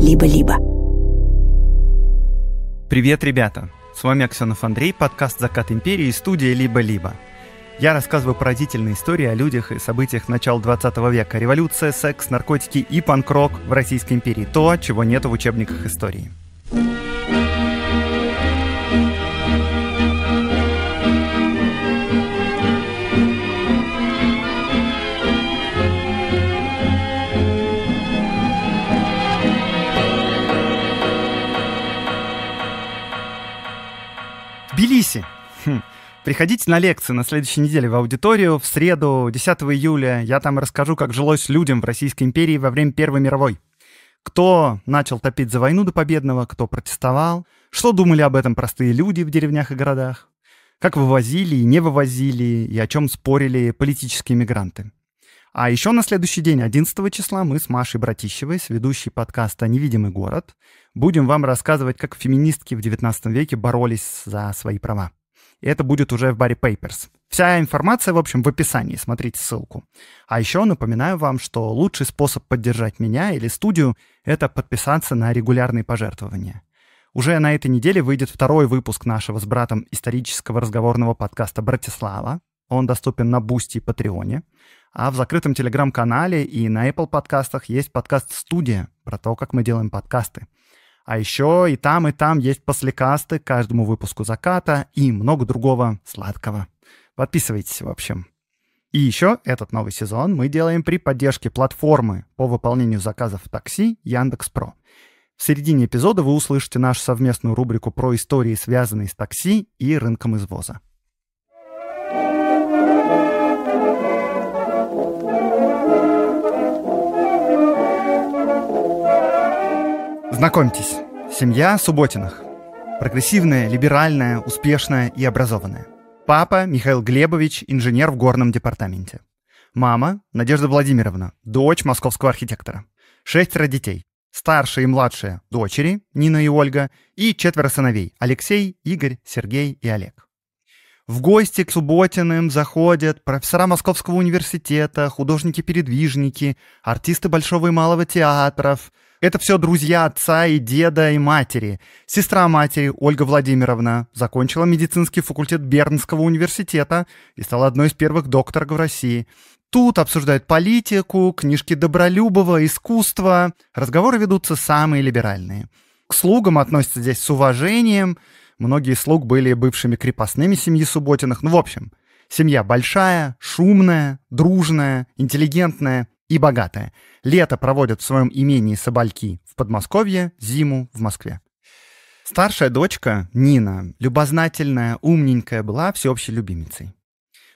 либо-либо. Привет, ребята! С вами Аксенов Андрей, подкаст «Закат империи» и студия «Либо-либо». Я рассказываю поразительные истории о людях и событиях начала 20 века. Революция, секс, наркотики и панк-рок в Российской империи. То, чего нет в учебниках истории. Тбилиси. Хм. Приходите на лекции на следующей неделе в аудиторию в среду 10 июля. Я там расскажу, как жилось людям в Российской империи во время Первой мировой. Кто начал топить за войну до победного, кто протестовал, что думали об этом простые люди в деревнях и городах, как вывозили и не вывозили, и о чем спорили политические мигранты. А еще на следующий день, 11 числа, мы с Машей Братищевой, с ведущей подкаста «Невидимый город», будем вам рассказывать, как феминистки в 19 веке боролись за свои права. И это будет уже в баре Пейперс. Вся информация, в общем, в описании, смотрите ссылку. А еще напоминаю вам, что лучший способ поддержать меня или студию — это подписаться на регулярные пожертвования. Уже на этой неделе выйдет второй выпуск нашего с братом исторического разговорного подкаста «Братислава». Он доступен на Бусти и Патреоне. А в закрытом телеграм-канале и на Apple подкастах есть подкаст «Студия» про то, как мы делаем подкасты — а еще и там, и там есть послекасты к каждому выпуску «Заката» и много другого сладкого. Подписывайтесь, в общем. И еще этот новый сезон мы делаем при поддержке платформы по выполнению заказов в такси Яндекс.Про. В середине эпизода вы услышите нашу совместную рубрику про истории, связанные с такси и рынком извоза. Знакомьтесь, семья Субботиных. Прогрессивная, либеральная, успешная и образованная. Папа Михаил Глебович, инженер в горном департаменте. Мама Надежда Владимировна, дочь московского архитектора. Шестеро детей. Старшие и младшие дочери Нина и Ольга и четверо сыновей Алексей, Игорь, Сергей и Олег. В гости к Субботиным заходят профессора Московского университета, художники-передвижники, артисты Большого и Малого театров, это все друзья отца и деда и матери. Сестра матери, Ольга Владимировна, закончила медицинский факультет Бернского университета и стала одной из первых докторов в России. Тут обсуждают политику, книжки Добролюбова, искусство. Разговоры ведутся самые либеральные. К слугам относятся здесь с уважением. Многие слуг были бывшими крепостными семьи Субботиных. Ну, в общем, Семья большая, шумная, дружная, интеллигентная и богатая. Лето проводят в своем имении Собольки в Подмосковье, зиму в Москве. Старшая дочка Нина, любознательная, умненькая, была всеобщей любимицей.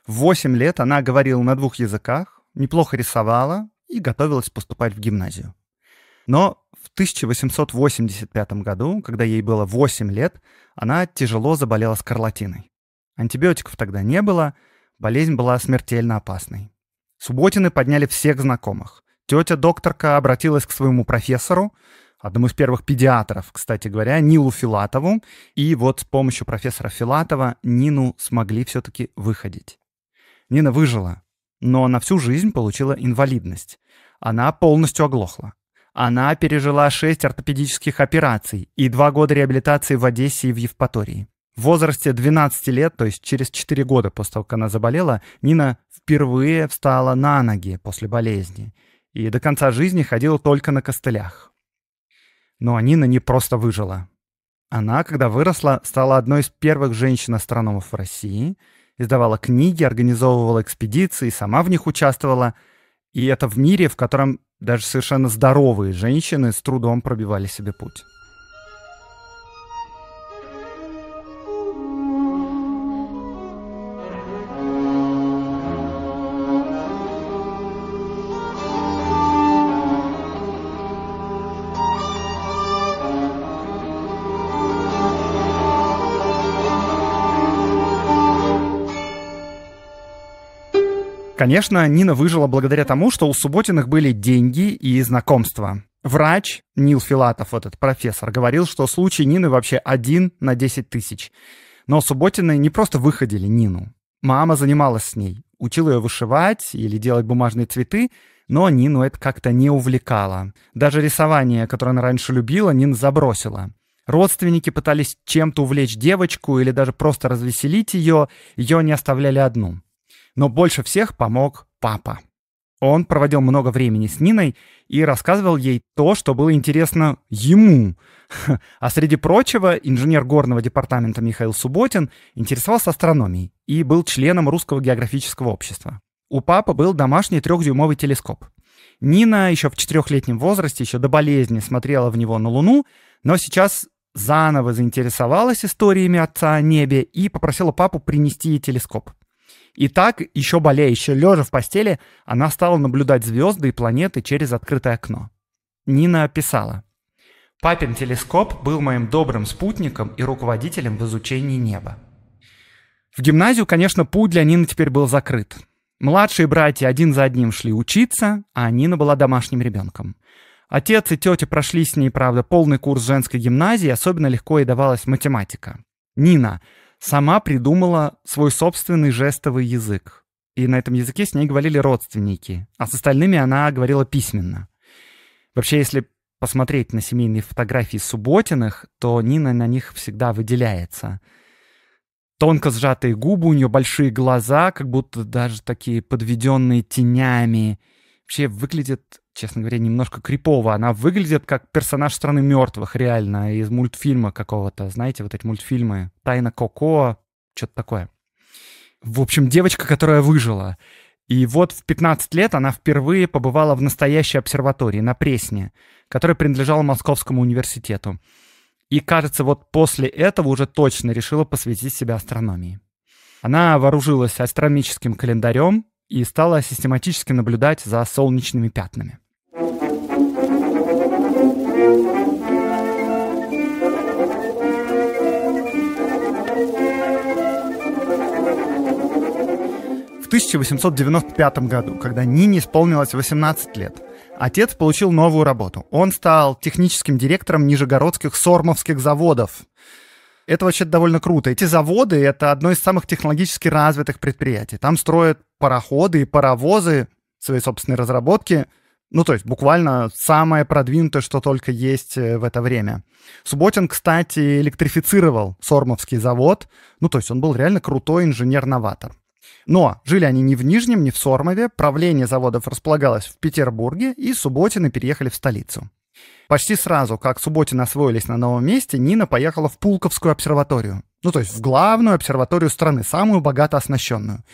В 8 лет она говорила на двух языках, неплохо рисовала и готовилась поступать в гимназию. Но в 1885 году, когда ей было 8 лет, она тяжело заболела скарлатиной. Антибиотиков тогда не было, болезнь была смертельно опасной. Субботины подняли всех знакомых. Тетя-докторка обратилась к своему профессору, одному из первых педиатров, кстати говоря, Нилу Филатову. И вот с помощью профессора Филатова Нину смогли все-таки выходить. Нина выжила, но на всю жизнь получила инвалидность. Она полностью оглохла. Она пережила шесть ортопедических операций и два года реабилитации в Одессе и в Евпатории. В возрасте 12 лет, то есть через 4 года после того, как она заболела, Нина впервые встала на ноги после болезни и до конца жизни ходила только на костылях. Но Нина не просто выжила. Она, когда выросла, стала одной из первых женщин-астрономов в России, издавала книги, организовывала экспедиции, сама в них участвовала. И это в мире, в котором даже совершенно здоровые женщины с трудом пробивали себе путь. Конечно, Нина выжила благодаря тому, что у Субботиных были деньги и знакомства. Врач Нил Филатов, вот этот профессор, говорил, что случай Нины вообще один на 10 тысяч. Но Субботины не просто выходили Нину. Мама занималась с ней, учила ее вышивать или делать бумажные цветы, но Нину это как-то не увлекало. Даже рисование, которое она раньше любила, Нина забросила. Родственники пытались чем-то увлечь девочку или даже просто развеселить ее, ее не оставляли одну. Но больше всех помог папа. Он проводил много времени с Ниной и рассказывал ей то, что было интересно ему. А среди прочего, инженер горного департамента Михаил Субботин интересовался астрономией и был членом Русского географического общества. У папы был домашний трехдюймовый телескоп. Нина еще в четырехлетнем возрасте, еще до болезни, смотрела в него на Луну, но сейчас заново заинтересовалась историями отца о небе и попросила папу принести ей телескоп. И так, еще более еще лежа в постели, она стала наблюдать звезды и планеты через открытое окно. Нина писала. «Папин телескоп был моим добрым спутником и руководителем в изучении неба». В гимназию, конечно, путь для Нины теперь был закрыт. Младшие братья один за одним шли учиться, а Нина была домашним ребенком. Отец и тетя прошли с ней, правда, полный курс женской гимназии, особенно легко ей давалась математика. Нина, сама придумала свой собственный жестовый язык. И на этом языке с ней говорили родственники, а с остальными она говорила письменно. Вообще, если посмотреть на семейные фотографии Субботиных, то Нина на них всегда выделяется. Тонко сжатые губы, у нее большие глаза, как будто даже такие подведенные тенями — вообще выглядит, честно говоря, немножко крипово. Она выглядит как персонаж страны мертвых, реально, из мультфильма какого-то. Знаете, вот эти мультфильмы «Тайна Коко», что-то такое. В общем, девочка, которая выжила. И вот в 15 лет она впервые побывала в настоящей обсерватории на Пресне, которая принадлежала Московскому университету. И, кажется, вот после этого уже точно решила посвятить себя астрономии. Она вооружилась астрономическим календарем, и стала систематически наблюдать за солнечными пятнами. В 1895 году, когда Нине исполнилось 18 лет, отец получил новую работу. Он стал техническим директором нижегородских сормовских заводов. Это вообще довольно круто. Эти заводы — это одно из самых технологически развитых предприятий. Там строят пароходы и паровозы, своей собственной разработки. Ну, то есть буквально самое продвинутое, что только есть э, в это время. Субботин, кстати, электрифицировал Сормовский завод. Ну, то есть он был реально крутой инженер-новатор. Но жили они не в Нижнем, не в Сормове. Правление заводов располагалось в Петербурге, и Субботины переехали в столицу. Почти сразу, как Субботин освоились на новом месте, Нина поехала в Пулковскую обсерваторию. Ну, то есть в главную обсерваторию страны, самую богато оснащенную.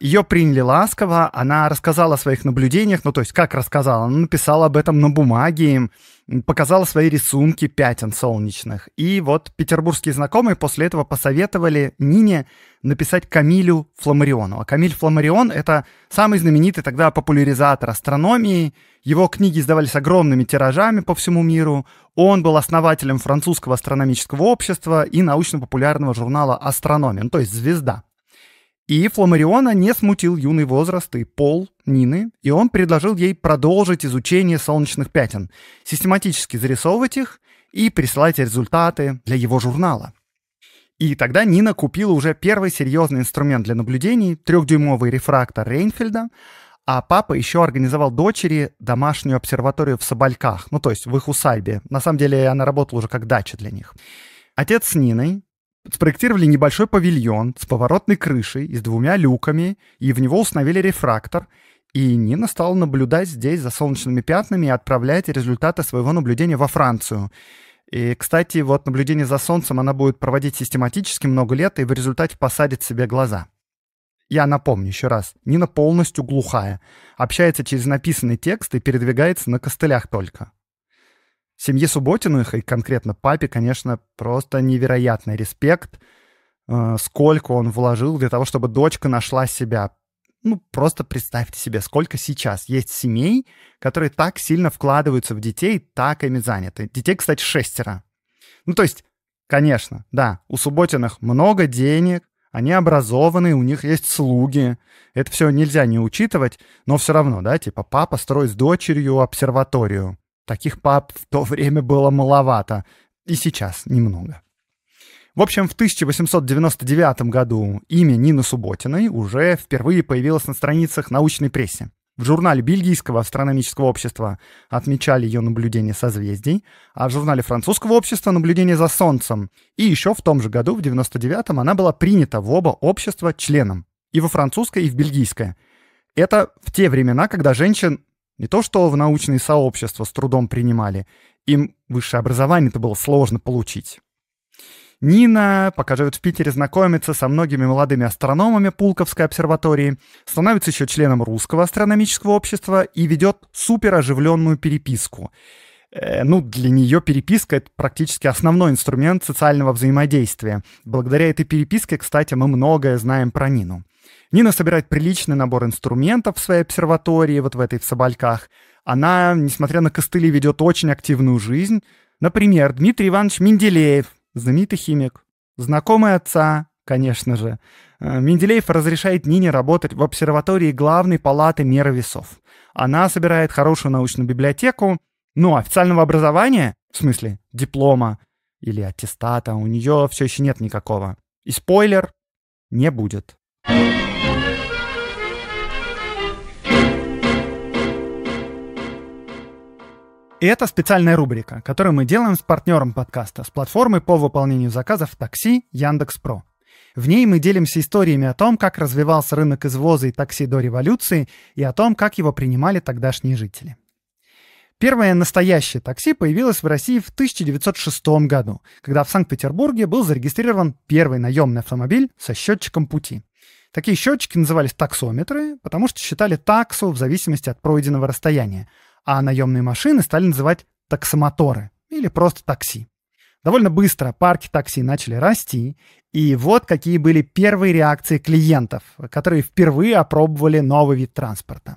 Ее приняли ласково, она рассказала о своих наблюдениях, ну, то есть как рассказала, она написала об этом на бумаге показала свои рисунки пятен солнечных. И вот петербургские знакомые после этого посоветовали Нине написать Камилю Фламариону. А Камиль Фламарион — это самый знаменитый тогда популяризатор астрономии. Его книги издавались огромными тиражами по всему миру. Он был основателем французского астрономического общества и научно-популярного журнала «Астрономия», ну, то есть «Звезда». И Фламариона не смутил юный возраст и пол Нины, и он предложил ей продолжить изучение солнечных пятен, систематически зарисовывать их и присылать результаты для его журнала. И тогда Нина купила уже первый серьезный инструмент для наблюдений, трехдюймовый рефрактор Рейнфельда, а папа еще организовал дочери домашнюю обсерваторию в Собольках, ну то есть в их усадьбе. На самом деле она работала уже как дача для них. Отец с Ниной спроектировали небольшой павильон с поворотной крышей и с двумя люками, и в него установили рефрактор, и Нина стала наблюдать здесь за солнечными пятнами и отправлять результаты своего наблюдения во Францию. И, кстати, вот наблюдение за солнцем она будет проводить систематически много лет и в результате посадит себе глаза. Я напомню еще раз, Нина полностью глухая, общается через написанный текст и передвигается на костылях только. Семье Субботиных и конкретно папе, конечно, просто невероятный респект, э, сколько он вложил для того, чтобы дочка нашла себя. Ну, просто представьте себе, сколько сейчас есть семей, которые так сильно вкладываются в детей, так ими заняты. Детей, кстати, шестеро. Ну, то есть, конечно, да, у Субботиных много денег, они образованные, у них есть слуги. Это все нельзя не учитывать, но все равно, да, типа папа строит с дочерью обсерваторию. Таких пап в то время было маловато, и сейчас немного. В общем, в 1899 году имя Нины Субботиной уже впервые появилось на страницах научной прессы. В журнале Бельгийского астрономического общества отмечали ее наблюдение созвездий, а в журнале Французского общества — наблюдение за Солнцем. И еще в том же году, в 99 она была принята в оба общества членом. И во французское, и в бельгийское. Это в те времена, когда женщин не то, что в научные сообщества с трудом принимали, им высшее образование это было сложно получить. Нина пока живет в Питере, знакомится со многими молодыми астрономами Пулковской обсерватории, становится еще членом Русского астрономического общества и ведет супероживленную переписку. Э, ну, для нее переписка — это практически основной инструмент социального взаимодействия. Благодаря этой переписке, кстати, мы многое знаем про Нину. Нина собирает приличный набор инструментов в своей обсерватории, вот в этой в Собольках. Она, несмотря на костыли, ведет очень активную жизнь. Например, Дмитрий Иванович Менделеев, знаменитый химик, знакомый отца, конечно же. Э, Менделеев разрешает Нине работать в обсерватории главной палаты меры весов. Она собирает хорошую научную библиотеку, но ну, официального образования, в смысле диплома или аттестата, у нее все еще нет никакого. И спойлер, не будет. И это специальная рубрика, которую мы делаем с партнером подкаста, с платформой по выполнению заказов такси Яндекс.Про. В ней мы делимся историями о том, как развивался рынок извоза и такси до революции, и о том, как его принимали тогдашние жители. Первое настоящее такси появилось в России в 1906 году, когда в Санкт-Петербурге был зарегистрирован первый наемный автомобиль со счетчиком пути. Такие счетчики назывались таксометры, потому что считали таксу в зависимости от пройденного расстояния, а наемные машины стали называть таксомоторы или просто такси. Довольно быстро парки такси начали расти, и вот какие были первые реакции клиентов, которые впервые опробовали новый вид транспорта.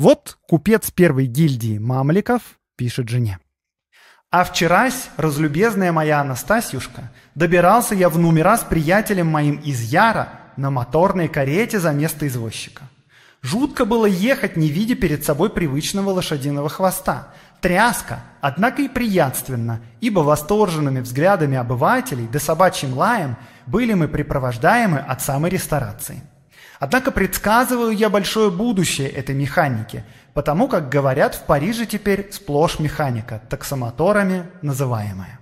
Вот купец первой гильдии мамликов пишет жене. «А вчерась, разлюбезная моя Анастасьюшка, добирался я в номера с приятелем моим из Яра на моторной карете за место извозчика. Жутко было ехать, не видя перед собой привычного лошадиного хвоста. Тряска, однако и приятственно, ибо восторженными взглядами обывателей да собачьим лаем были мы припровождаемы от самой ресторации. Однако предсказываю я большое будущее этой механике, потому как говорят в Париже теперь сплошь механика, таксомоторами называемая.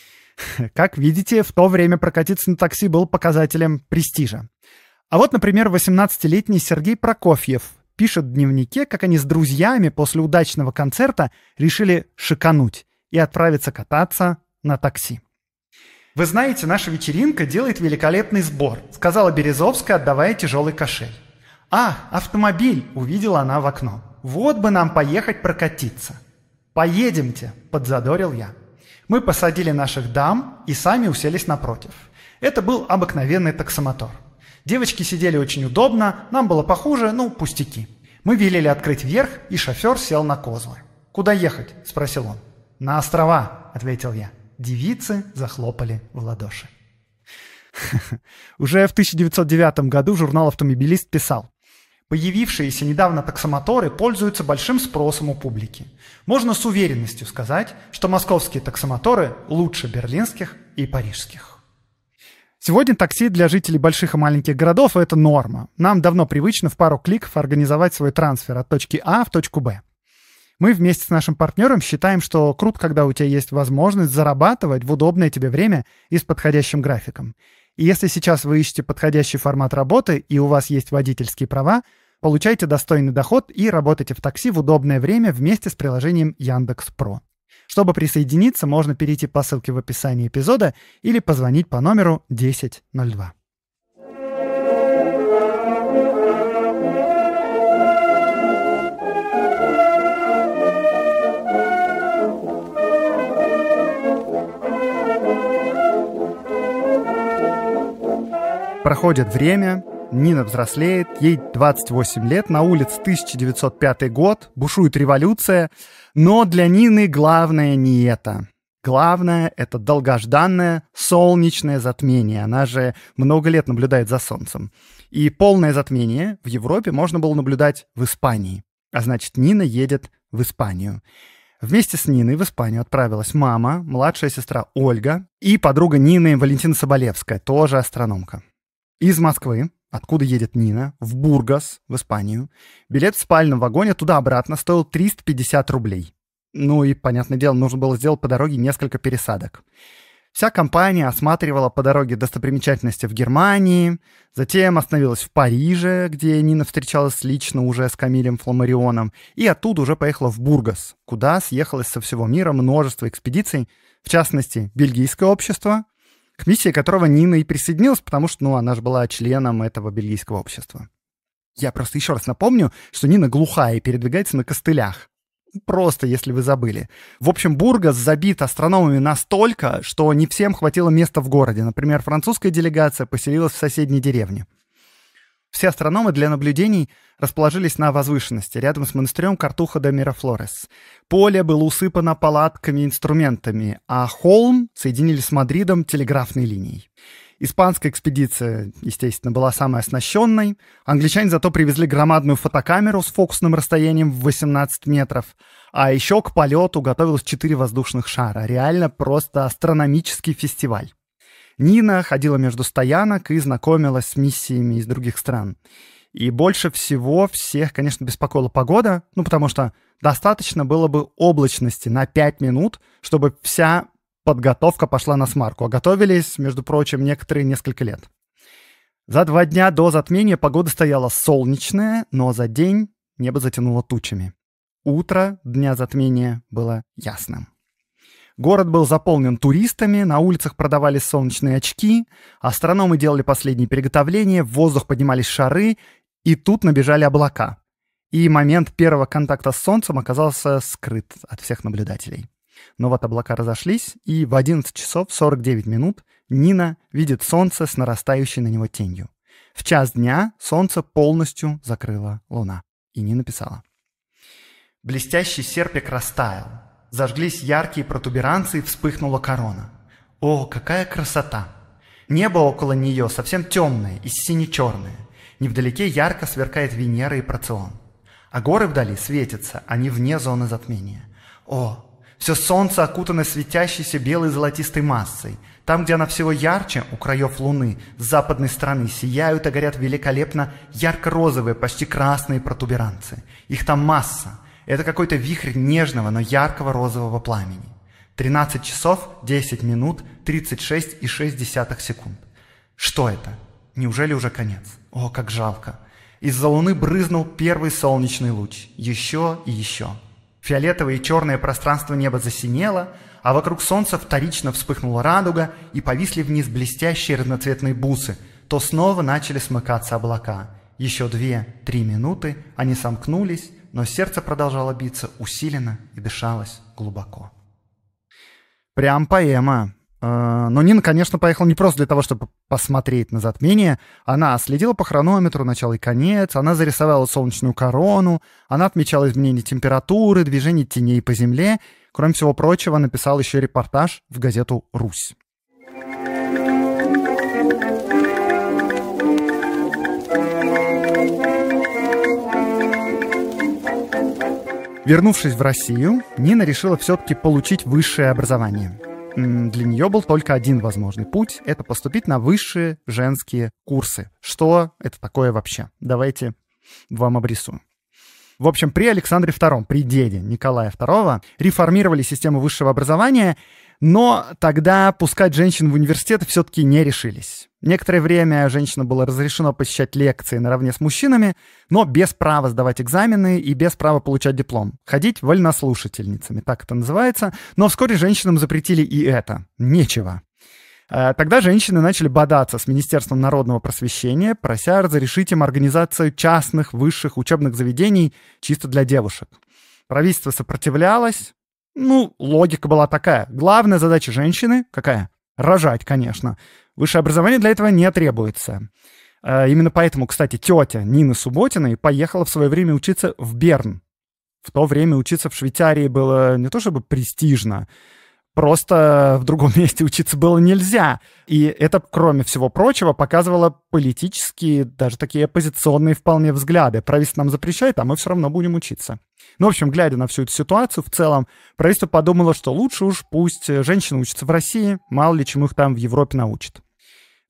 Как видите, в то время прокатиться на такси был показателем престижа. А вот, например, 18-летний Сергей Прокофьев пишет в дневнике, как они с друзьями после удачного концерта решили шикануть и отправиться кататься на такси. Вы знаете, наша вечеринка делает великолепный сбор, сказала Березовская, отдавая тяжелый кошель. А, автомобиль, увидела она в окно. Вот бы нам поехать прокатиться. Поедемте, подзадорил я. Мы посадили наших дам и сами уселись напротив. Это был обыкновенный таксомотор. Девочки сидели очень удобно, нам было похуже, ну, пустяки. Мы велели открыть вверх, и шофер сел на козлы. «Куда ехать?» – спросил он. «На острова», – ответил я. Девицы захлопали в ладоши. Уже в 1909 году журнал «Автомобилист» писал, Появившиеся недавно таксомоторы пользуются большим спросом у публики. Можно с уверенностью сказать, что московские таксомоторы лучше берлинских и парижских. Сегодня такси для жителей больших и маленьких городов – это норма. Нам давно привычно в пару кликов организовать свой трансфер от точки А в точку Б. Мы вместе с нашим партнером считаем, что круто, когда у тебя есть возможность зарабатывать в удобное тебе время и с подходящим графиком. И если сейчас вы ищете подходящий формат работы и у вас есть водительские права, получайте достойный доход и работайте в такси в удобное время вместе с приложением Яндекс.Про. Чтобы присоединиться, можно перейти по ссылке в описании эпизода или позвонить по номеру 1002. Проходит время, Нина взрослеет, ей 28 лет, на улице 1905 год, бушует революция, но для Нины главное не это. Главное — это долгожданное солнечное затмение. Она же много лет наблюдает за солнцем. И полное затмение в Европе можно было наблюдать в Испании. А значит, Нина едет в Испанию. Вместе с Ниной в Испанию отправилась мама, младшая сестра Ольга и подруга Нины Валентина Соболевская, тоже астрономка из Москвы, откуда едет Нина, в Бургас, в Испанию. Билет в спальном вагоне туда-обратно стоил 350 рублей. Ну и, понятное дело, нужно было сделать по дороге несколько пересадок. Вся компания осматривала по дороге достопримечательности в Германии, затем остановилась в Париже, где Нина встречалась лично уже с Камилем Фламарионом, и оттуда уже поехала в Бургас, куда съехалось со всего мира множество экспедиций, в частности, бельгийское общество — к миссии которого Нина и присоединилась, потому что, ну, она же была членом этого бельгийского общества. Я просто еще раз напомню, что Нина глухая и передвигается на костылях. Просто, если вы забыли. В общем, Бургас забит астрономами настолько, что не всем хватило места в городе. Например, французская делегация поселилась в соседней деревне. Все астрономы для наблюдений расположились на возвышенности, рядом с монастырем Картуха де Мирафлорес. Поле было усыпано палатками и инструментами, а холм соединили с Мадридом телеграфной линией. Испанская экспедиция, естественно, была самой оснащенной. Англичане зато привезли громадную фотокамеру с фокусным расстоянием в 18 метров. А еще к полету готовилось 4 воздушных шара. Реально просто астрономический фестиваль. Нина ходила между стоянок и знакомилась с миссиями из других стран. И больше всего всех, конечно, беспокоила погода, ну потому что достаточно было бы облачности на 5 минут, чтобы вся подготовка пошла на смарку. А готовились, между прочим, некоторые несколько лет. За два дня до затмения погода стояла солнечная, но за день небо затянуло тучами. Утро дня затмения было ясным. Город был заполнен туристами, на улицах продавали солнечные очки, астрономы делали последние приготовления, в воздух поднимались шары, и тут набежали облака. И момент первого контакта с Солнцем оказался скрыт от всех наблюдателей. Но вот облака разошлись, и в 11 часов 49 минут Нина видит Солнце с нарастающей на него тенью. В час дня Солнце полностью закрыло Луна. И Нина писала. «Блестящий серпик растаял, Зажглись яркие протуберанцы и вспыхнула корона. О, какая красота! Небо около нее совсем темное и сине-черное. Невдалеке ярко сверкает Венера и Процион. А горы вдали светятся, они вне зоны затмения. О, все солнце окутано светящейся белой золотистой массой. Там, где она всего ярче, у краев Луны, с западной стороны, сияют и горят великолепно ярко-розовые, почти красные протуберанцы. Их там масса. Это какой-то вихрь нежного, но яркого розового пламени. 13 часов 10 минут и 36,6 секунд. Что это? Неужели уже конец? О, как жалко. Из-за луны брызнул первый солнечный луч. Еще и еще. Фиолетовое и черное пространство неба засинело, а вокруг солнца вторично вспыхнула радуга и повисли вниз блестящие разноцветные бусы, то снова начали смыкаться облака. Еще две-три минуты они сомкнулись, но сердце продолжало биться усиленно и дышалось глубоко. Прям поэма. Э, но Нина, конечно, поехала не просто для того, чтобы посмотреть на затмение. Она следила по хронометру начало и конец, она зарисовала солнечную корону, она отмечала изменения температуры, движение теней по земле. Кроме всего прочего, написал еще репортаж в газету «Русь». Вернувшись в Россию, Нина решила все-таки получить высшее образование. Для нее был только один возможный путь — это поступить на высшие женские курсы. Что это такое вообще? Давайте вам обрисую. В общем, при Александре II, при деде Николая II реформировали систему высшего образования — но тогда пускать женщин в университеты все-таки не решились. Некоторое время женщинам было разрешено посещать лекции наравне с мужчинами, но без права сдавать экзамены и без права получать диплом. Ходить вольнослушательницами, так это называется. Но вскоре женщинам запретили и это. Нечего. А, тогда женщины начали бодаться с Министерством народного просвещения, прося разрешить им организацию частных высших учебных заведений чисто для девушек. Правительство сопротивлялось, ну, логика была такая. Главная задача женщины какая? Рожать, конечно. Высшее образование для этого не требуется. Э, именно поэтому, кстати, тетя Нина Субботина поехала в свое время учиться в Берн. В то время учиться в Швейцарии было не то чтобы престижно, просто в другом месте учиться было нельзя. И это, кроме всего прочего, показывало политические, даже такие оппозиционные вполне взгляды. Правительство нам запрещает, а мы все равно будем учиться. Ну, в общем, глядя на всю эту ситуацию в целом, правительство подумало, что лучше уж пусть э, женщины учатся в России, мало ли чем их там в Европе научат.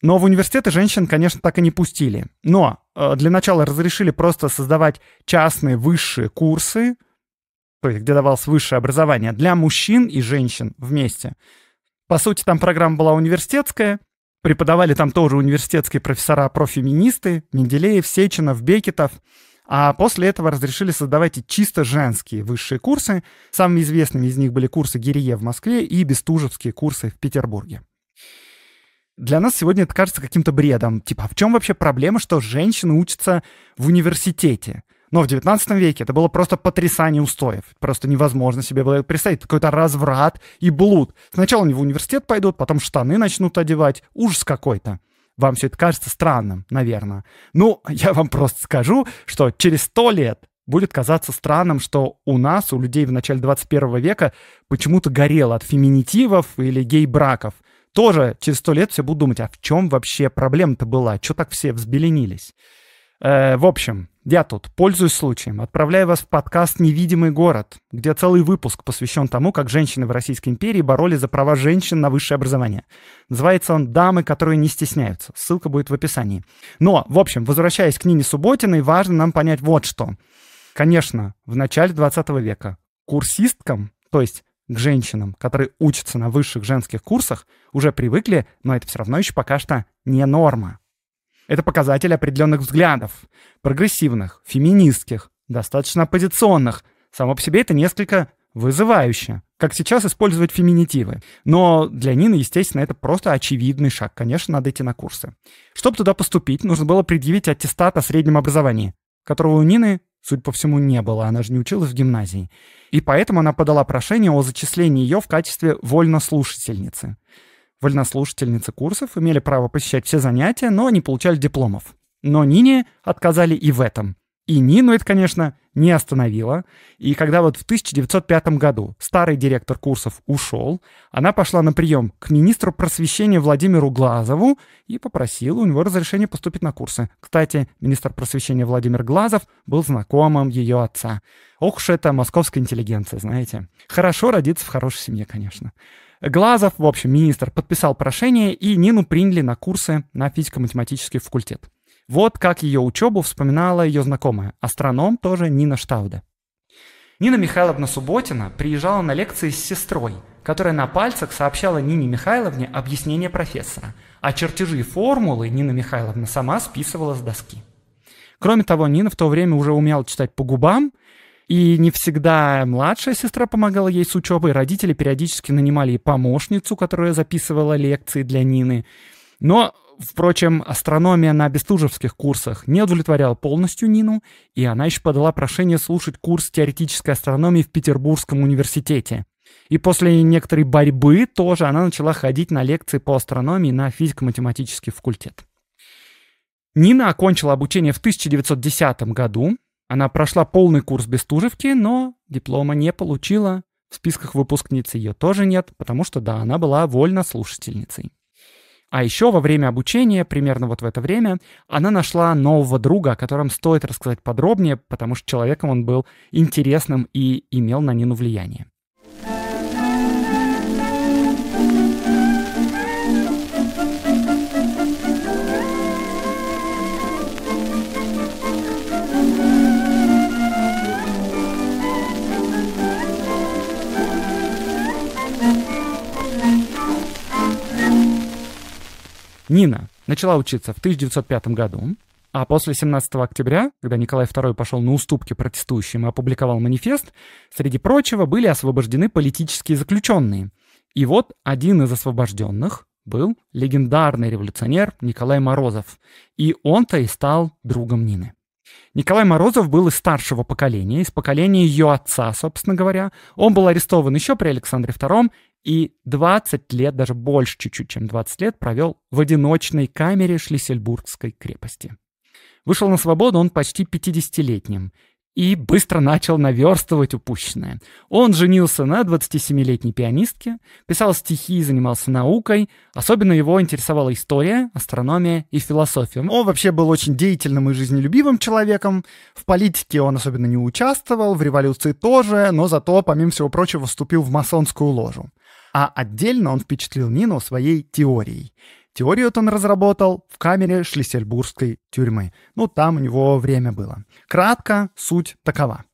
Но в университеты женщин, конечно, так и не пустили. Но э, для начала разрешили просто создавать частные высшие курсы – то есть где давалось высшее образование, для мужчин и женщин вместе. По сути, там программа была университетская, преподавали там тоже университетские профессора-профеминисты, Менделеев, Сеченов, Бекетов. А после этого разрешили создавать и чисто женские высшие курсы. Самыми известными из них были курсы Гирие в Москве и Бестужевские курсы в Петербурге. Для нас сегодня это кажется каким-то бредом. Типа, а в чем вообще проблема, что женщины учатся в университете? Но в 19 веке это было просто потрясание устоев. Просто невозможно себе было представить. Какой-то разврат и блуд. Сначала они в университет пойдут, потом штаны начнут одевать. Ужас какой-то. Вам все это кажется странным, наверное. Ну, я вам просто скажу, что через сто лет будет казаться странным, что у нас, у людей в начале 21 века, почему-то горело от феминитивов или гей-браков. Тоже через сто лет все будут думать, а в чем вообще проблема-то была? что так все взбеленились? Э, в общем, я тут, пользуюсь случаем, отправляю вас в подкаст «Невидимый город», где целый выпуск посвящен тому, как женщины в Российской империи боролись за права женщин на высшее образование. Называется он «Дамы, которые не стесняются». Ссылка будет в описании. Но, в общем, возвращаясь к Нине Субботиной, важно нам понять вот что. Конечно, в начале 20 века курсисткам, то есть к женщинам, которые учатся на высших женских курсах, уже привыкли, но это все равно еще пока что не норма. Это показатель определенных взглядов, прогрессивных, феминистских, достаточно оппозиционных. Само по себе это несколько вызывающе, как сейчас использовать феминитивы. Но для Нины, естественно, это просто очевидный шаг. Конечно, надо идти на курсы. Чтобы туда поступить, нужно было предъявить аттестат о среднем образовании, которого у Нины, судя по всему, не было. Она же не училась в гимназии. И поэтому она подала прошение о зачислении ее в качестве вольнослушательницы. Вольнослушательницы курсов имели право посещать все занятия, но не получали дипломов. Но Нине отказали и в этом. И Нину это, конечно, не остановило. И когда вот в 1905 году старый директор курсов ушел, она пошла на прием к министру просвещения Владимиру Глазову и попросила у него разрешения поступить на курсы. Кстати, министр просвещения Владимир Глазов был знакомым ее отца. Ох уж это московская интеллигенция, знаете. Хорошо родиться в хорошей семье, конечно. Глазов, в общем, министр, подписал прошение, и Нину приняли на курсы на физико-математический факультет. Вот как ее учебу вспоминала ее знакомая, астроном тоже Нина Штауде. Нина Михайловна Субботина приезжала на лекции с сестрой, которая на пальцах сообщала Нине Михайловне объяснение профессора, а чертежи и формулы Нина Михайловна сама списывала с доски. Кроме того, Нина в то время уже умела читать по губам – и не всегда младшая сестра помогала ей с учебой. Родители периодически нанимали и помощницу, которая записывала лекции для Нины. Но, впрочем, астрономия на бестужевских курсах не удовлетворяла полностью Нину, и она еще подала прошение слушать курс теоретической астрономии в Петербургском университете. И после некоторой борьбы тоже она начала ходить на лекции по астрономии на физико-математический факультет. Нина окончила обучение в 1910 году, она прошла полный курс Бестужевки, но диплома не получила. В списках выпускниц ее тоже нет, потому что, да, она была слушательницей. А еще во время обучения, примерно вот в это время, она нашла нового друга, о котором стоит рассказать подробнее, потому что человеком он был интересным и имел на Нину влияние. Нина начала учиться в 1905 году, а после 17 октября, когда Николай II пошел на уступки протестующим и опубликовал манифест, среди прочего были освобождены политические заключенные. И вот один из освобожденных был легендарный революционер Николай Морозов. И он-то и стал другом Нины. Николай Морозов был из старшего поколения, из поколения ее отца, собственно говоря. Он был арестован еще при Александре II и 20 лет, даже больше чуть-чуть, чем 20 лет, провел в одиночной камере Шлиссельбургской крепости. Вышел на свободу он почти 50-летним и быстро начал наверстывать упущенное. Он женился на 27-летней пианистке, писал стихи и занимался наукой. Особенно его интересовала история, астрономия и философия. Он вообще был очень деятельным и жизнелюбивым человеком. В политике он особенно не участвовал, в революции тоже, но зато, помимо всего прочего, вступил в масонскую ложу. А отдельно он впечатлил Нину своей теорией. Теорию он разработал в камере Шлиссельбургской тюрьмы. Ну, там у него время было. Кратко, суть такова.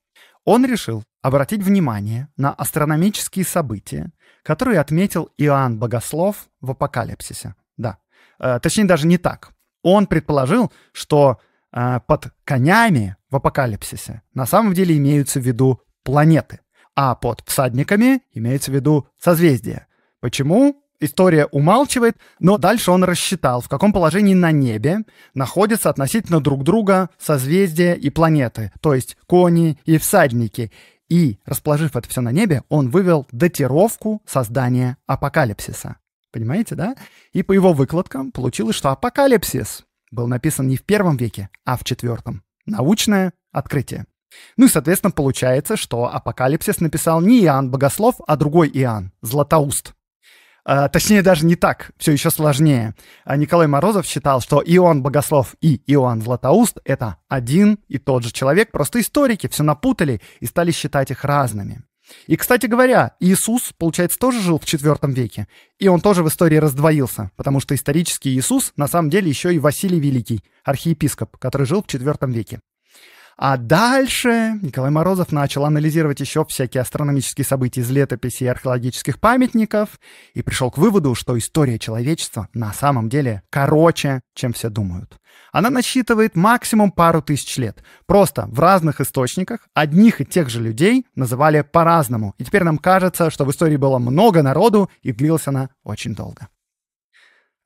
Он решил обратить внимание на астрономические события, которые отметил Иоанн Богослов в Апокалипсисе. Да. Э, точнее, даже не так. Он предположил, что э, под конями в Апокалипсисе на самом деле имеются в виду планеты а под всадниками имеется в виду созвездие. Почему? История умалчивает, но дальше он рассчитал, в каком положении на небе находятся относительно друг друга созвездия и планеты, то есть кони и всадники. И, расположив это все на небе, он вывел датировку создания апокалипсиса. Понимаете, да? И по его выкладкам получилось, что апокалипсис был написан не в первом веке, а в четвертом. Научное открытие. Ну и, соответственно, получается, что «Апокалипсис» написал не Иоанн Богослов, а другой Иоанн, Златоуст. А, точнее, даже не так, все еще сложнее. А Николай Морозов считал, что Иоанн Богослов и Иоанн Златоуст — это один и тот же человек, просто историки все напутали и стали считать их разными. И, кстати говоря, Иисус, получается, тоже жил в IV веке, и он тоже в истории раздвоился, потому что исторический Иисус на самом деле еще и Василий Великий, архиепископ, который жил в IV веке. А дальше Николай Морозов начал анализировать еще всякие астрономические события из летописей и археологических памятников и пришел к выводу, что история человечества на самом деле короче, чем все думают. Она насчитывает максимум пару тысяч лет. Просто в разных источниках одних и тех же людей называли по-разному. И теперь нам кажется, что в истории было много народу и длилась она очень долго.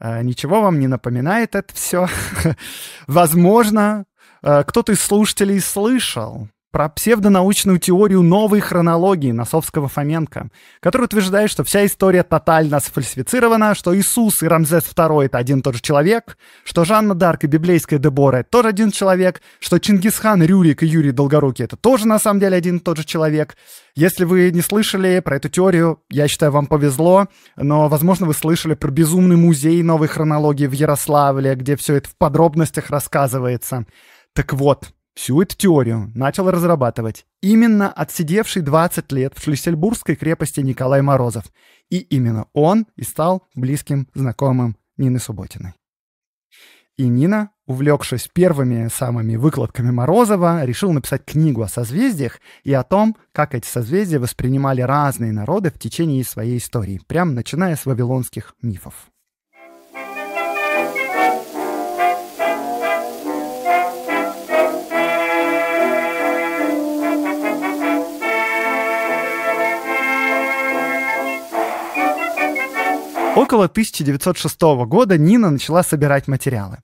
А, ничего вам не напоминает это все. Возможно, Э, кто-то из слушателей слышал про псевдонаучную теорию новой хронологии Носовского Фоменко, которая утверждает, что вся история тотально сфальсифицирована, что Иисус и Рамзес II — это один и тот же человек, что Жанна Дарк и библейская Дебора — это тоже один человек, что Чингисхан, Рюрик и Юрий Долгорукий — это тоже на самом деле один и тот же человек. Если вы не слышали про эту теорию, я считаю, вам повезло, но, возможно, вы слышали про безумный музей новой хронологии в Ярославле, где все это в подробностях рассказывается. Так вот, всю эту теорию начал разрабатывать именно отсидевший 20 лет в Шлиссельбургской крепости Николай Морозов. И именно он и стал близким знакомым Нины Субботиной. И Нина, увлекшись первыми самыми выкладками Морозова, решил написать книгу о созвездиях и о том, как эти созвездия воспринимали разные народы в течение своей истории, прям начиная с вавилонских мифов. Около 1906 года Нина начала собирать материалы.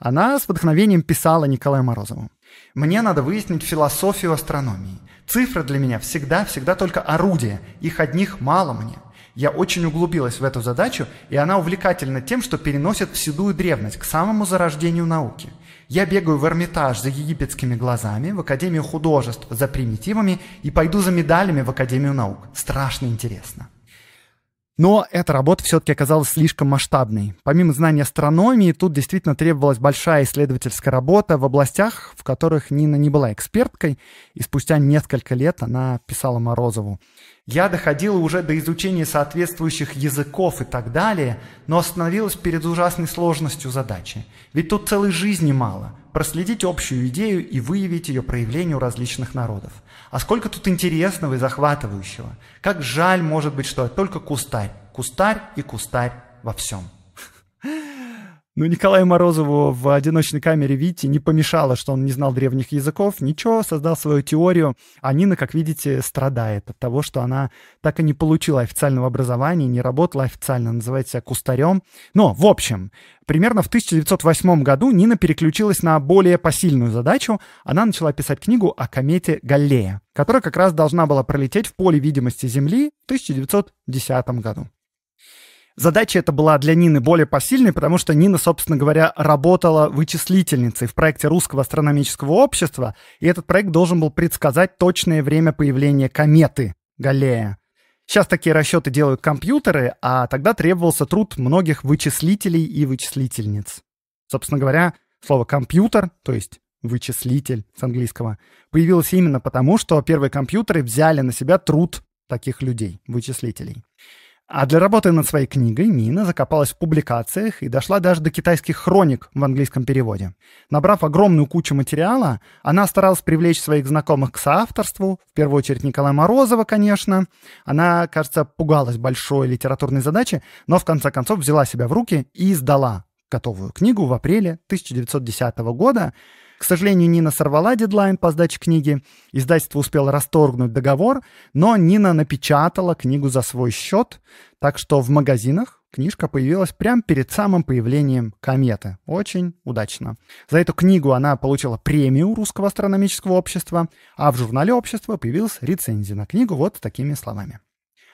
Она с вдохновением писала Николаю Морозову. «Мне надо выяснить философию астрономии. Цифры для меня всегда-всегда только орудия. Их одних мало мне. Я очень углубилась в эту задачу, и она увлекательна тем, что переносит в седую древность, к самому зарождению науки. Я бегаю в Эрмитаж за египетскими глазами, в Академию художеств за примитивами и пойду за медалями в Академию наук. Страшно интересно. Но эта работа все-таки оказалась слишком масштабной. Помимо знания астрономии, тут действительно требовалась большая исследовательская работа в областях, в которых Нина не была эксперткой, и спустя несколько лет она писала Морозову. Я доходила уже до изучения соответствующих языков и так далее, но остановилась перед ужасной сложностью задачи. Ведь тут целой жизни мало. Проследить общую идею и выявить ее проявление у различных народов – а сколько тут интересного и захватывающего. Как жаль, может быть, что только кустарь. Кустарь и кустарь во всем. Ну, Николаю Морозову в одиночной камере Вити не помешало, что он не знал древних языков, ничего, создал свою теорию, а Нина, как видите, страдает от того, что она так и не получила официального образования, не работала официально, называет себя кустарем. Но, в общем, примерно в 1908 году Нина переключилась на более посильную задачу. Она начала писать книгу о комете Галлея, которая как раз должна была пролететь в поле видимости Земли в 1910 году. Задача эта была для Нины более посильной, потому что Нина, собственно говоря, работала вычислительницей в проекте Русского астрономического общества, и этот проект должен был предсказать точное время появления кометы Галлея. Сейчас такие расчеты делают компьютеры, а тогда требовался труд многих вычислителей и вычислительниц. Собственно говоря, слово «компьютер», то есть «вычислитель» с английского, появилось именно потому, что первые компьютеры взяли на себя труд таких людей, вычислителей. А для работы над своей книгой Нина закопалась в публикациях и дошла даже до китайских хроник в английском переводе. Набрав огромную кучу материала, она старалась привлечь своих знакомых к соавторству, в первую очередь Николая Морозова, конечно. Она, кажется, пугалась большой литературной задачи, но в конце концов взяла себя в руки и издала готовую книгу в апреле 1910 года. К сожалению, Нина сорвала дедлайн по сдаче книги. Издательство успело расторгнуть договор, но Нина напечатала книгу за свой счет, так что в магазинах книжка появилась прямо перед самым появлением кометы. Очень удачно. За эту книгу она получила премию Русского астрономического общества, а в журнале общества появилась рецензия на книгу вот такими словами.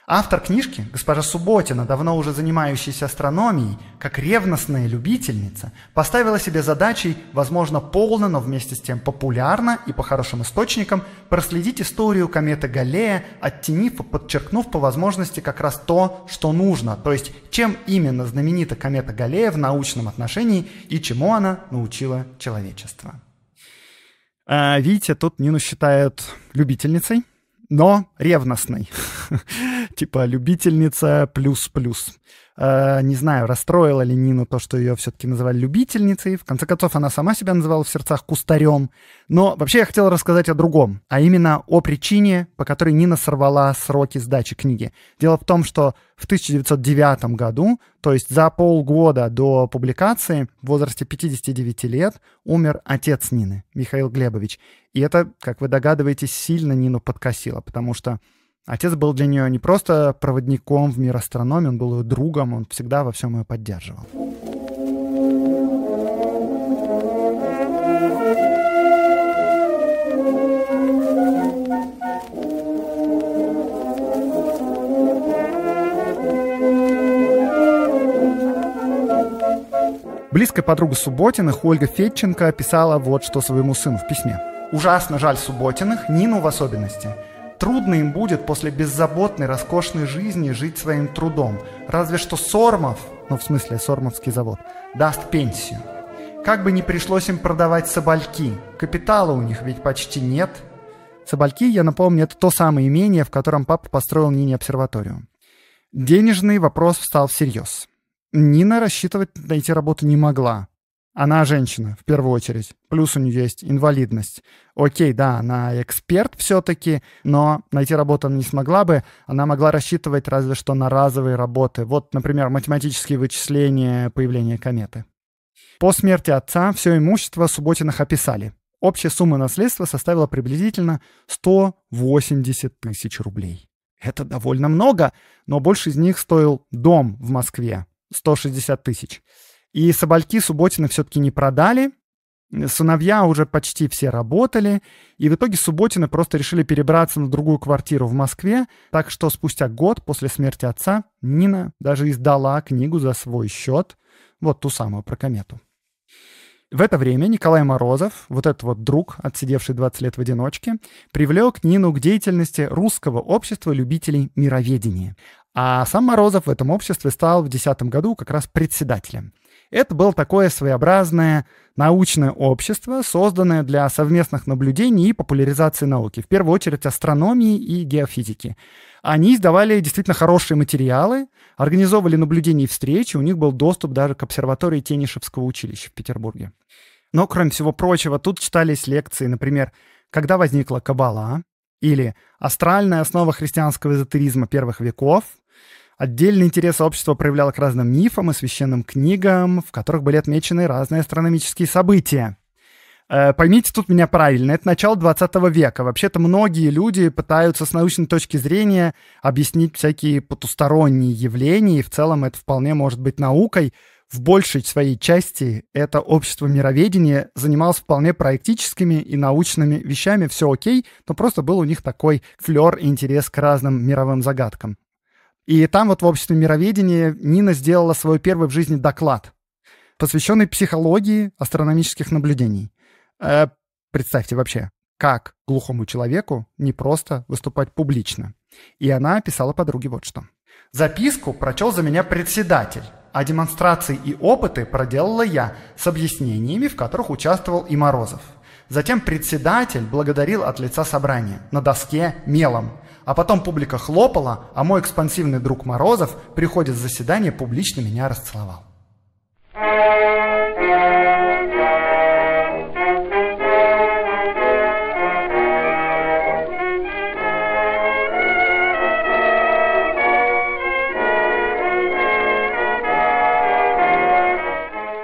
Автор книжки, госпожа Субботина, давно уже занимающаяся астрономией, как ревностная любительница, поставила себе задачей, возможно, полно, но вместе с тем популярно и по хорошим источникам, проследить историю кометы Галлея, оттенив и подчеркнув по возможности как раз то, что нужно, то есть чем именно знаменита комета Галлея в научном отношении и чему она научила человечество. А, видите, тут Нину считают любительницей, но ревностной. типа любительница плюс-плюс. Э, не знаю, расстроила ли Нину то, что ее все-таки называли любительницей. В конце концов, она сама себя называла в сердцах кустарем. Но вообще я хотел рассказать о другом, а именно о причине, по которой Нина сорвала сроки сдачи книги. Дело в том, что в 1909 году, то есть за полгода до публикации, в возрасте 59 лет, умер отец Нины, Михаил Глебович. И это, как вы догадываетесь, сильно Нину подкосило, потому что что отец был для нее не просто проводником в мир астрономии, он был ее другом, он всегда во всем ее поддерживал. Близкая подруга Субботиных, Ольга Федченко, писала вот что своему сыну в письме. «Ужасно жаль Субботиных, Нину в особенности. Трудно им будет после беззаботной, роскошной жизни жить своим трудом. Разве что Сормов, ну в смысле Сормовский завод, даст пенсию. Как бы ни пришлось им продавать собольки, капитала у них ведь почти нет. Собольки, я напомню, это то самое имение, в котором папа построил Нине обсерваторию. Денежный вопрос встал всерьез. Нина рассчитывать найти работу не могла. Она женщина, в первую очередь. Плюс у нее есть инвалидность. Окей, да, она эксперт все-таки, но найти работу она не смогла бы. Она могла рассчитывать разве что на разовые работы. Вот, например, математические вычисления появления кометы. По смерти отца все имущество Субботинах описали. Общая сумма наследства составила приблизительно 180 тысяч рублей. Это довольно много, но больше из них стоил дом в Москве – 160 тысяч. И Собольки Субботина все-таки не продали. Сыновья уже почти все работали, и в итоге Субботина просто решили перебраться на другую квартиру в Москве, так что спустя год после смерти отца Нина даже издала книгу за свой счет, вот ту самую про комету. В это время Николай Морозов, вот этот вот друг, отсидевший 20 лет в одиночке, привлек Нину к деятельности русского общества любителей мироведения. А сам Морозов в этом обществе стал в 2010 году как раз председателем – это было такое своеобразное научное общество, созданное для совместных наблюдений и популяризации науки, в первую очередь астрономии и геофизики. Они издавали действительно хорошие материалы, организовывали наблюдения и встречи, у них был доступ даже к обсерватории Тенишевского училища в Петербурге. Но, кроме всего прочего, тут читались лекции, например, «Когда возникла кабала или «Астральная основа христианского эзотеризма первых веков», Отдельный интерес общества проявляло к разным мифам и священным книгам, в которых были отмечены разные астрономические события. Э, поймите тут меня правильно, это начало 20 века. Вообще-то многие люди пытаются с научной точки зрения объяснить всякие потусторонние явления, и в целом это вполне может быть наукой. В большей своей части это общество мироведения занималось вполне практическими и научными вещами, все окей, но просто был у них такой флер и интерес к разным мировым загадкам. И там вот в обществе мироведения Нина сделала свой первый в жизни доклад, посвященный психологии астрономических наблюдений. Э, представьте вообще, как глухому человеку не просто выступать публично. И она писала подруге вот что. «Записку прочел за меня председатель, а демонстрации и опыты проделала я с объяснениями, в которых участвовал и Морозов. Затем председатель благодарил от лица собрания на доске мелом – а потом публика хлопала, а мой экспансивный друг Морозов, приходит с заседания, публично меня расцеловал.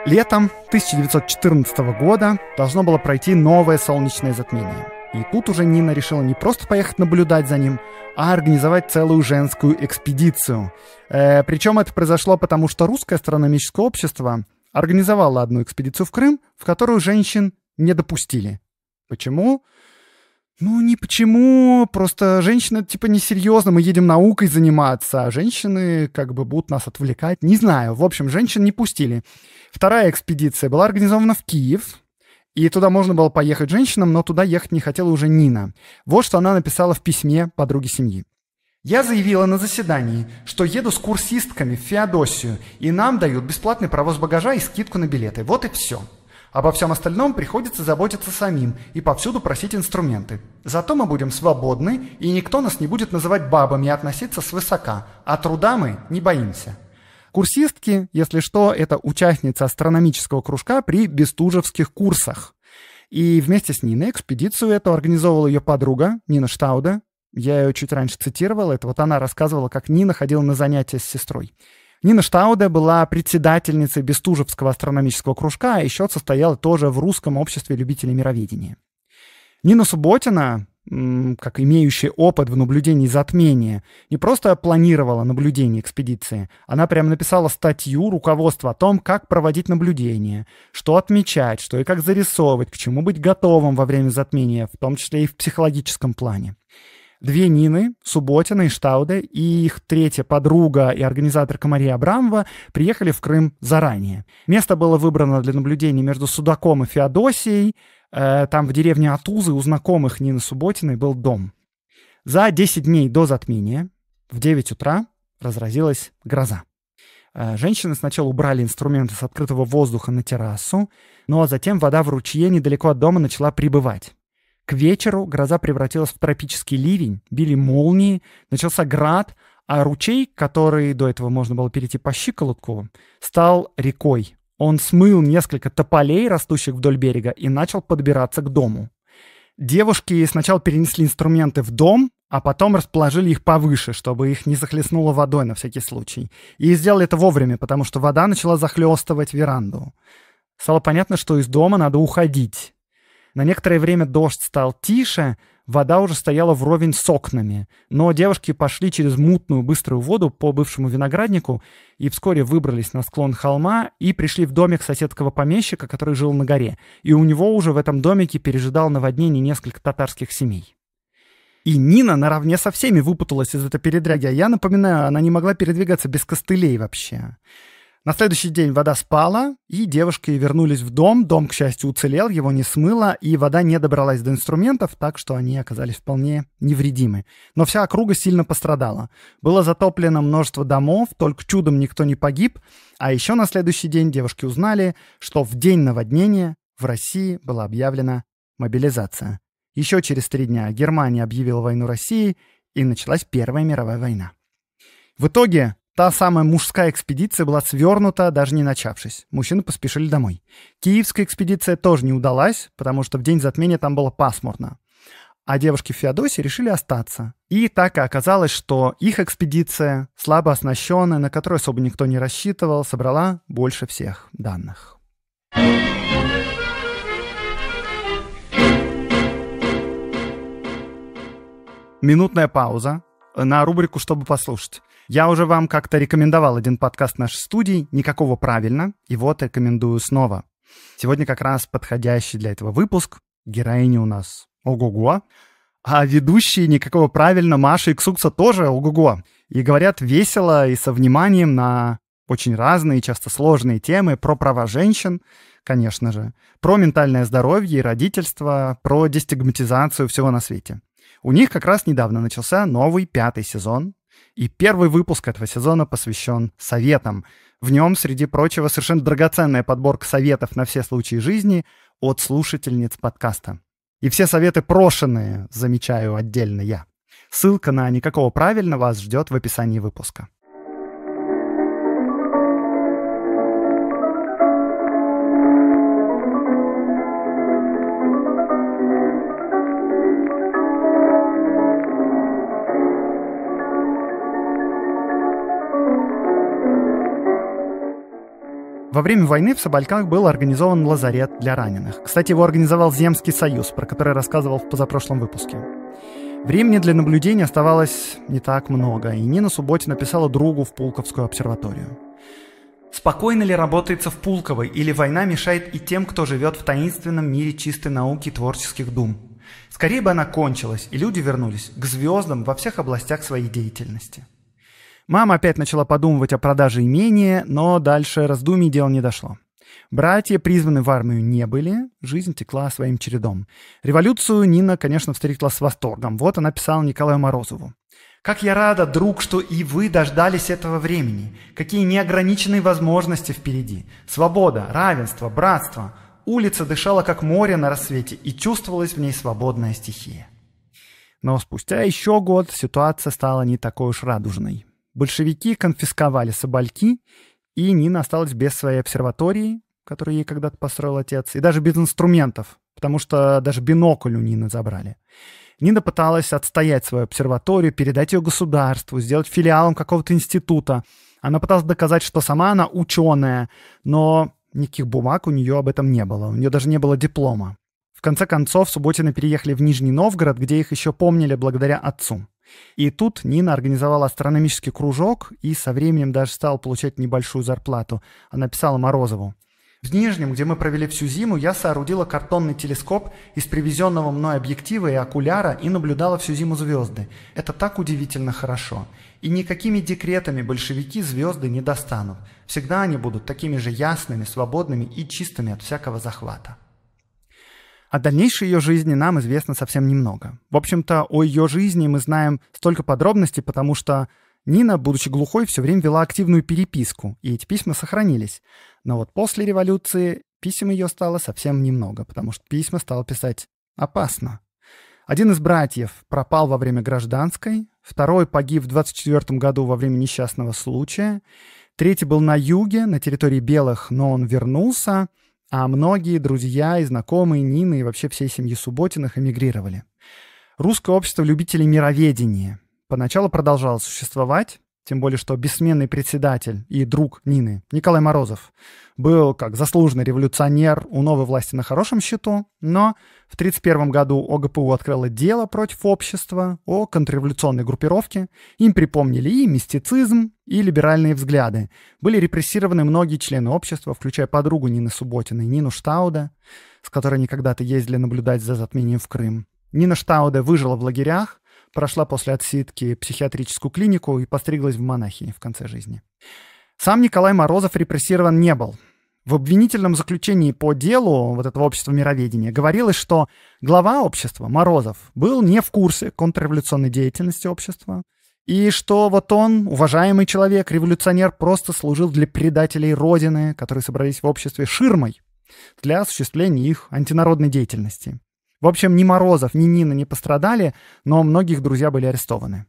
Летом 1914 года должно было пройти новое солнечное затмение. И тут уже Нина решила не просто поехать наблюдать за ним, а организовать целую женскую экспедицию. Э, причем это произошло потому, что русское астрономическое общество организовало одну экспедицию в Крым, в которую женщин не допустили. Почему? Ну, не почему, просто женщины типа несерьезно, мы едем наукой заниматься, а женщины как бы будут нас отвлекать, не знаю. В общем, женщин не пустили. Вторая экспедиция была организована в Киев, и туда можно было поехать женщинам, но туда ехать не хотела уже Нина. Вот что она написала в письме подруге семьи. Я заявила на заседании, что еду с курсистками в Феодосию, и нам дают бесплатный провоз багажа и скидку на билеты. Вот и все. Обо всем остальном приходится заботиться самим и повсюду просить инструменты. Зато мы будем свободны, и никто нас не будет называть бабами и относиться свысока, а труда мы не боимся. Курсистки, если что, это участница астрономического кружка при бестужевских курсах. И вместе с Ниной экспедицию эту организовала ее подруга Нина Штауда. Я ее чуть раньше цитировала. это вот она рассказывала, как Нина ходила на занятия с сестрой. Нина Штауда была председательницей Бестужевского астрономического кружка, а еще состояла тоже в Русском обществе любителей мироведения. Нина Субботина, как имеющая опыт в наблюдении затмения, не просто планировала наблюдение экспедиции, она прямо написала статью, руководства о том, как проводить наблюдение, что отмечать, что и как зарисовывать, к чему быть готовым во время затмения, в том числе и в психологическом плане. Две Нины, Субботина и Штауде, и их третья подруга и организаторка Мария Абрамова приехали в Крым заранее. Место было выбрано для наблюдения между Судаком и Феодосией, Э, там в деревне Атузы у знакомых Нины Субботиной был дом. За 10 дней до затмения в 9 утра разразилась гроза. Э, женщины сначала убрали инструменты с открытого воздуха на террасу, ну а затем вода в ручье недалеко от дома начала прибывать. К вечеру гроза превратилась в тропический ливень, били молнии, начался град, а ручей, который до этого можно было перейти по щиколотку, стал рекой, он смыл несколько тополей, растущих вдоль берега, и начал подбираться к дому. Девушки сначала перенесли инструменты в дом, а потом расположили их повыше, чтобы их не захлестнуло водой на всякий случай. И сделали это вовремя, потому что вода начала захлестывать веранду. Стало понятно, что из дома надо уходить. На некоторое время дождь стал тише, Вода уже стояла вровень с окнами, но девушки пошли через мутную быструю воду по бывшему винограднику и вскоре выбрались на склон холма и пришли в домик соседского помещика, который жил на горе, и у него уже в этом домике пережидал наводнение несколько татарских семей. И Нина наравне со всеми выпуталась из этой передряги, а я напоминаю, она не могла передвигаться без костылей вообще. На следующий день вода спала, и девушки вернулись в дом. Дом, к счастью, уцелел, его не смыло, и вода не добралась до инструментов, так что они оказались вполне невредимы. Но вся округа сильно пострадала. Было затоплено множество домов, только чудом никто не погиб. А еще на следующий день девушки узнали, что в день наводнения в России была объявлена мобилизация. Еще через три дня Германия объявила войну России, и началась Первая мировая война. В итоге Та самая мужская экспедиция была свернута, даже не начавшись. Мужчины поспешили домой. Киевская экспедиция тоже не удалась, потому что в день затмения там было пасмурно. А девушки в Феодосе решили остаться. И так и оказалось, что их экспедиция, слабо оснащенная, на которую особо никто не рассчитывал, собрала больше всех данных. Минутная пауза на рубрику «Чтобы послушать». Я уже вам как-то рекомендовал один подкаст нашей студии «Никакого правильно», и вот рекомендую снова. Сегодня как раз подходящий для этого выпуск. Героини у нас ого-го. А ведущие «Никакого правильно» Маша и Ксукса тоже ого-го. И говорят весело и со вниманием на очень разные, часто сложные темы про права женщин, конечно же, про ментальное здоровье и родительство, про дестигматизацию всего на свете. У них как раз недавно начался новый пятый сезон, и первый выпуск этого сезона посвящен советам. В нем, среди прочего, совершенно драгоценная подборка советов на все случаи жизни от слушательниц подкаста. И все советы прошенные, замечаю отдельно я. Ссылка на «Никакого правильно» вас ждет в описании выпуска. Во время войны в Собольках был организован лазарет для раненых. Кстати, его организовал Земский союз, про который рассказывал в позапрошлом выпуске. Времени для наблюдения оставалось не так много, и Нина Субботина написала другу в Пулковскую обсерваторию. Спокойно ли работается в Пулковой, или война мешает и тем, кто живет в таинственном мире чистой науки и творческих дум? Скорее бы она кончилась, и люди вернулись к звездам во всех областях своей деятельности. Мама опять начала подумывать о продаже имения, но дальше раздумий дел не дошло. Братья призваны в армию не были, жизнь текла своим чередом. Революцию Нина, конечно, встретила с восторгом. Вот она писала Николаю Морозову. «Как я рада, друг, что и вы дождались этого времени. Какие неограниченные возможности впереди. Свобода, равенство, братство. Улица дышала, как море на рассвете, и чувствовалась в ней свободная стихия». Но спустя еще год ситуация стала не такой уж радужной. Большевики конфисковали собольки, и Нина осталась без своей обсерватории, которую ей когда-то построил отец, и даже без инструментов, потому что даже бинокль у Нины забрали. Нина пыталась отстоять свою обсерваторию, передать ее государству, сделать филиалом какого-то института. Она пыталась доказать, что сама она ученая, но никаких бумаг у нее об этом не было. У нее даже не было диплома. В конце концов, Субботины переехали в Нижний Новгород, где их еще помнили благодаря отцу. И тут Нина организовала астрономический кружок и со временем даже стала получать небольшую зарплату. Она писала Морозову. В Нижнем, где мы провели всю зиму, я соорудила картонный телескоп из привезенного мной объектива и окуляра и наблюдала всю зиму звезды. Это так удивительно хорошо. И никакими декретами большевики звезды не достанут. Всегда они будут такими же ясными, свободными и чистыми от всякого захвата. О дальнейшей ее жизни нам известно совсем немного. В общем-то, о ее жизни мы знаем столько подробностей, потому что Нина, будучи глухой, все время вела активную переписку, и эти письма сохранились. Но вот после революции писем ее стало совсем немного, потому что письма стал писать опасно. Один из братьев пропал во время гражданской, второй погиб в 24 году во время несчастного случая, третий был на юге, на территории белых, но он вернулся — а многие друзья и знакомые Нины и вообще всей семьи Субботиных эмигрировали. Русское общество любителей мироведения поначалу продолжало существовать, тем более что бессменный председатель и друг Нины Николай Морозов был как заслуженный революционер у новой власти на хорошем счету, но в 1931 году ОГПУ открыло дело против общества о контрреволюционной группировке, им припомнили и мистицизм, и либеральные взгляды. Были репрессированы многие члены общества, включая подругу Нины Субботиной, Нину Штауда, с которой они когда-то ездили наблюдать за затмением в Крым. Нина Штауда выжила в лагерях, прошла после отсидки психиатрическую клинику и постриглась в монахини в конце жизни. Сам Николай Морозов репрессирован не был. В обвинительном заключении по делу вот этого общества мироведения говорилось, что глава общества, Морозов, был не в курсе контрреволюционной деятельности общества, и что вот он, уважаемый человек, революционер, просто служил для предателей Родины, которые собрались в обществе ширмой для осуществления их антинародной деятельности. В общем, ни Морозов, ни Нина не пострадали, но многих друзья были арестованы.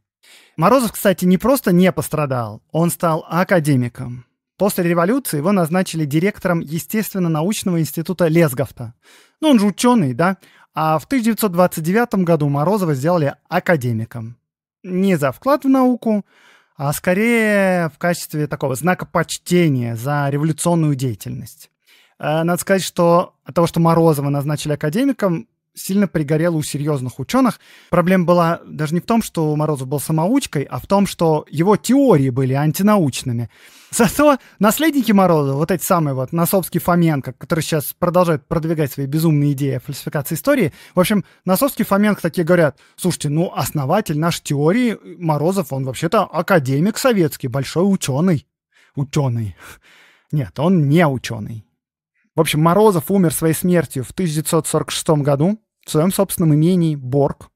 Морозов, кстати, не просто не пострадал, он стал академиком. После революции его назначили директором Естественно-научного института Лесговта. Ну, он же ученый, да? А в 1929 году Морозова сделали академиком. Не за вклад в науку, а скорее в качестве такого знака почтения за революционную деятельность. Э, надо сказать, что от того, что Морозова назначили академиком, сильно пригорело у серьезных ученых. Проблема была даже не в том, что Морозов был самоучкой, а в том, что его теории были антинаучными. Зато наследники Морозова, вот эти самые вот, Носовский Фоменко, который сейчас продолжает продвигать свои безумные идеи о фальсификации истории, в общем, Носовский Фоменко такие говорят, слушайте, ну, основатель нашей теории Морозов, он вообще-то академик советский, большой ученый. Ученый. Нет, он не ученый. В общем, Морозов умер своей смертью в 1946 году. В своем собственном имении Борг,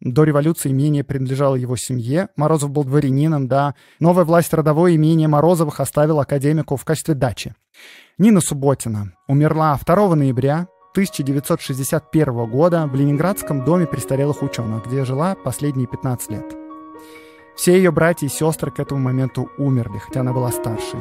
до революции имение принадлежало его семье, Морозов был дворянином, да. Новая власть родовое имение Морозовых оставила академику в качестве дачи. Нина Субботина умерла 2 ноября 1961 года в Ленинградском доме престарелых ученых, где жила последние 15 лет. Все ее братья и сестры к этому моменту умерли, хотя она была старшей.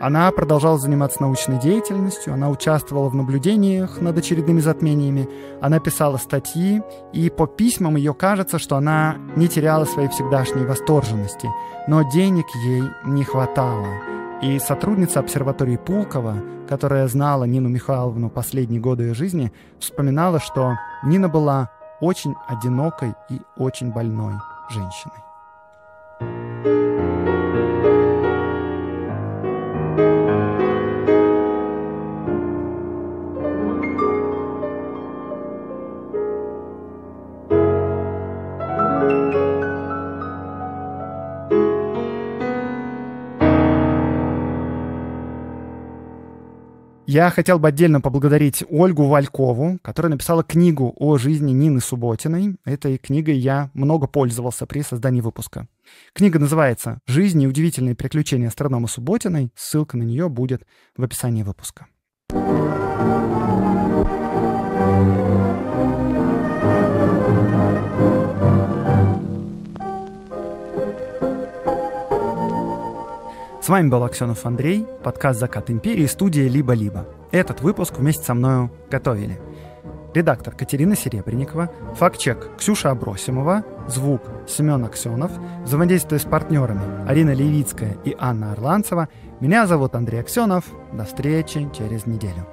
Она продолжала заниматься научной деятельностью, она участвовала в наблюдениях над очередными затмениями, она писала статьи, и по письмам ее кажется, что она не теряла своей всегдашней восторженности, но денег ей не хватало. И сотрудница обсерватории Пулкова, которая знала Нину Михайловну последние годы ее жизни, вспоминала, что Нина была очень одинокой и очень больной женщиной. Я хотел бы отдельно поблагодарить Ольгу Валькову, которая написала книгу о жизни Нины Субботиной. Этой книгой я много пользовался при создании выпуска. Книга называется «Жизнь и удивительные приключения астронома Субботиной». Ссылка на нее будет в описании выпуска. thank you С вами был Аксенов Андрей, подкаст «Закат империи», студия «Либо-либо». Этот выпуск вместе со мною готовили редактор Катерина Серебренникова, факт-чек Ксюша Абросимова, звук Семен Аксенов, взаимодействие с партнерами Арина Левицкая и Анна Орланцева. Меня зовут Андрей Аксенов. До встречи через неделю.